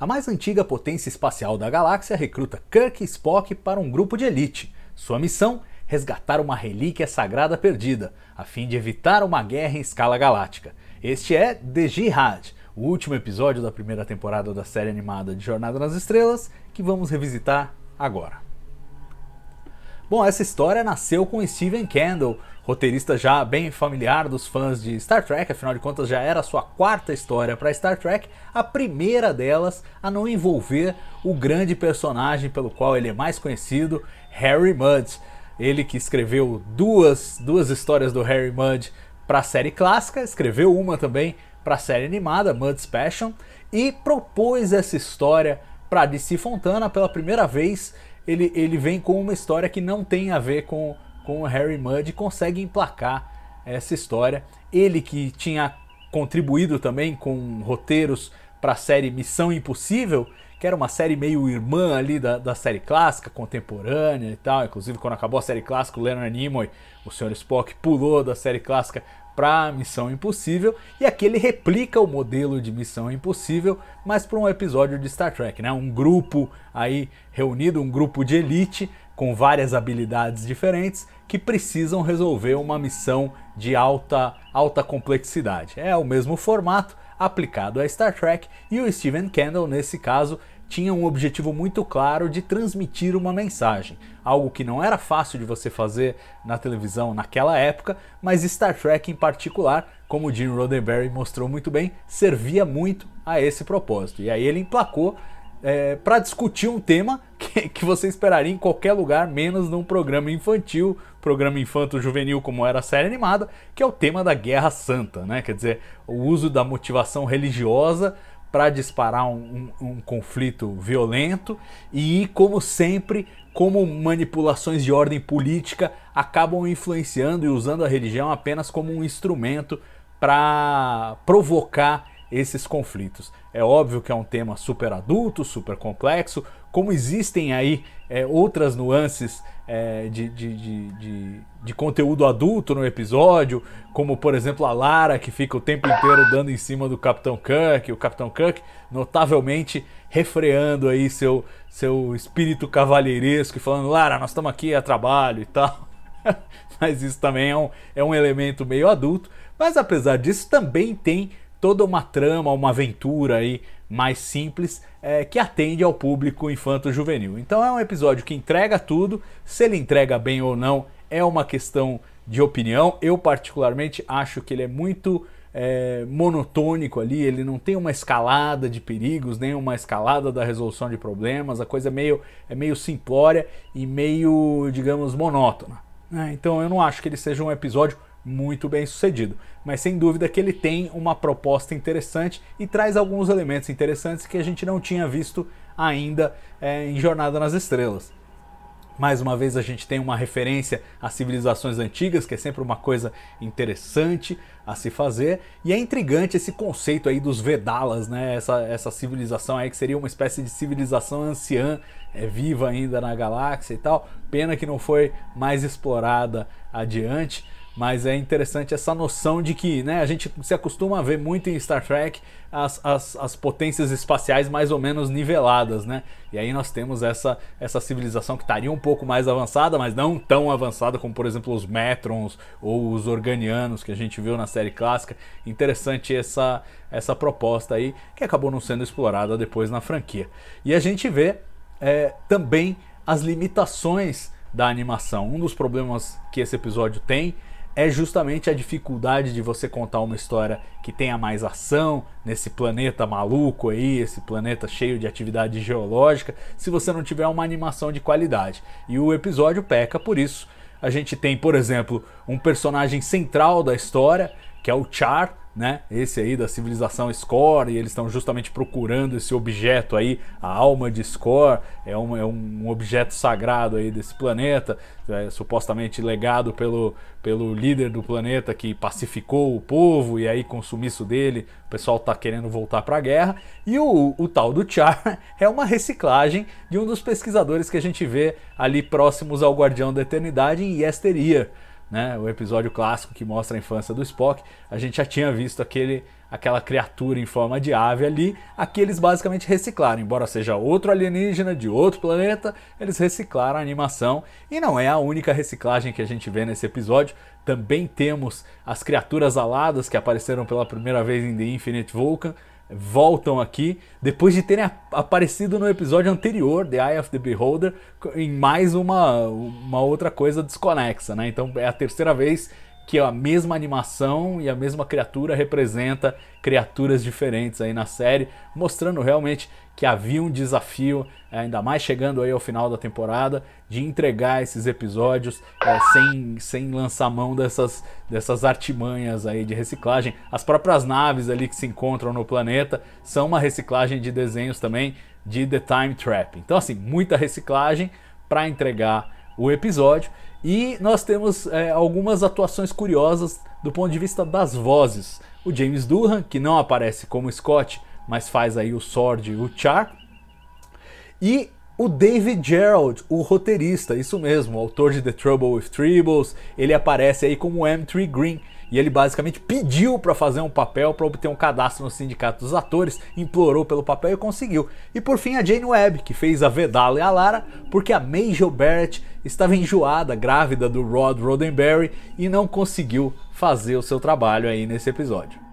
A mais antiga potência espacial da galáxia recruta Kirk e Spock para um grupo de elite. Sua missão? Resgatar uma relíquia sagrada perdida, a fim de evitar uma guerra em escala galáctica. Este é The Jihad, o último episódio da primeira temporada da série animada de Jornada nas Estrelas, que vamos revisitar agora. Bom, essa história nasceu com Steven Kendall, roteirista já bem familiar dos fãs de Star Trek, afinal de contas já era sua quarta história para Star Trek, a primeira delas a não envolver o grande personagem pelo qual ele é mais conhecido, Harry Mudd. Ele que escreveu duas, duas histórias do Harry Mudd para a série clássica, escreveu uma também para a série animada, Mudd's Passion, e propôs essa história para DC Fontana pela primeira vez ele, ele vem com uma história que não tem a ver com, com o Harry Mudd e consegue emplacar essa história. Ele que tinha contribuído também com roteiros para a série Missão Impossível, que era uma série meio irmã ali da, da série clássica, contemporânea e tal. Inclusive, quando acabou a série clássica, o Leonard Nimoy, o Sr. Spock, pulou da série clássica para Missão Impossível, e aqui ele replica o modelo de Missão Impossível, mas para um episódio de Star Trek, né? Um grupo aí reunido, um grupo de elite com várias habilidades diferentes que precisam resolver uma missão de alta alta complexidade. É o mesmo formato aplicado a Star Trek e o Steven Kendall nesse caso tinha um objetivo muito claro de transmitir uma mensagem, algo que não era fácil de você fazer na televisão naquela época, mas Star Trek em particular, como Gene Roddenberry mostrou muito bem, servia muito a esse propósito. E aí ele emplacou é, para discutir um tema que, que, você esperaria em qualquer lugar, menos num programa infantil, programa infanto-juvenil como era a série animada, que é o tema da Guerra Santa, né? Quer dizer, o uso da motivação religiosa para disparar um, um, um, conflito violento e, como sempre, como manipulações de ordem política acabam influenciando e usando a religião apenas como um instrumento para provocar esses conflitos. É óbvio que é um tema super adulto, super complexo, como existem aí é, outras nuances é, de, de, de, de, conteúdo adulto no episódio, como por exemplo a Lara que fica o tempo inteiro dando em cima do Capitão Kirk, o Capitão Kirk notavelmente refreando aí seu, seu espírito cavalheiresco e falando Lara, nós estamos aqui a trabalho e tal. Mas isso também é um, é um elemento meio adulto. Mas apesar disso, também tem toda uma trama, uma aventura aí mais simples é, que atende ao público infanto-juvenil. Então é um episódio que entrega tudo, se ele entrega bem ou não é uma questão de opinião. Eu, particularmente, acho que ele é muito é, monotônico ali, ele não tem uma escalada de perigos, nem uma escalada da resolução de problemas, a coisa é meio, é meio simplória e meio, digamos, monótona. Né? Então eu não acho que ele seja um episódio muito bem sucedido. Mas sem dúvida que ele tem uma proposta interessante e traz alguns elementos interessantes que a gente não tinha visto ainda é, em Jornada nas Estrelas. Mais uma vez a gente tem uma referência às civilizações antigas, que é sempre uma coisa interessante a se fazer, e é intrigante esse conceito aí dos Vedalas, né? Essa, essa civilização aí que seria uma espécie de civilização anciã, é viva ainda na galáxia e tal. Pena que não foi mais explorada adiante mas é interessante essa noção de que né, a gente se acostuma a ver muito em Star Trek as, as, as potências espaciais mais ou menos niveladas, né? E aí nós temos essa, essa civilização que estaria um pouco mais avançada, mas não tão avançada como, por exemplo, os Metrons ou os Organianos que a gente viu na série clássica. Interessante essa, essa proposta aí, que acabou não sendo explorada depois na franquia. E a gente vê é, também as limitações da animação. Um dos problemas que esse episódio tem é justamente a dificuldade de você contar uma história que tenha mais ação nesse planeta maluco aí, esse planeta cheio de atividade geológica, se você não tiver uma animação de qualidade. E o episódio peca por isso. A gente tem, por exemplo, um personagem central da história que é o Char, né? Esse aí da civilização Score, e eles estão justamente procurando esse objeto aí, a alma de Score, é um, é um objeto sagrado aí desse planeta, é, supostamente legado pelo, pelo líder do planeta que pacificou o povo, e aí com o sumiço dele, o pessoal tá querendo voltar para a guerra. E o, o tal do Char é uma reciclagem de um dos pesquisadores que a gente vê ali próximos ao Guardião da Eternidade em Yesteria né? O episódio clássico que mostra a infância do Spock. A gente já tinha visto aquele, aquela criatura em forma de ave ali. Aqui eles basicamente reciclaram, embora seja outro alienígena de outro planeta, eles reciclaram a animação. E não é a única reciclagem que a gente vê nesse episódio. Também temos as criaturas aladas que apareceram pela primeira vez em The Infinite Vulcan voltam aqui depois de terem aparecido no episódio anterior, The Eye of the Beholder, em mais uma, uma outra coisa desconexa, né? Então é a terceira vez que a mesma animação e a mesma criatura representa criaturas diferentes aí na série, mostrando realmente que havia um desafio, eh, ainda mais chegando aí ao final da temporada, de entregar esses episódios é, sem, sem lançar mão dessas, dessas artimanhas aí de reciclagem. As próprias naves ali que se encontram no planeta são uma reciclagem de desenhos também de The Time Trap. Então assim, muita reciclagem para entregar o episódio e nós temos é, algumas atuações curiosas do ponto de vista das vozes. O James Durham, que não aparece como Scott, mas faz aí o Sword e o Char. E o David Gerald, o roteirista, isso mesmo, autor de The Trouble with Tribbles, ele aparece aí como M3 Green, e ele basicamente pediu para fazer um papel para obter um cadastro no sindicato dos atores, implorou pelo papel e conseguiu. E por fim a Jane Webb, que fez a Vedala e a Lara, porque a May Gilbert estava enjoada, grávida do Rod Roddenberry e não conseguiu fazer o seu trabalho aí nesse episódio.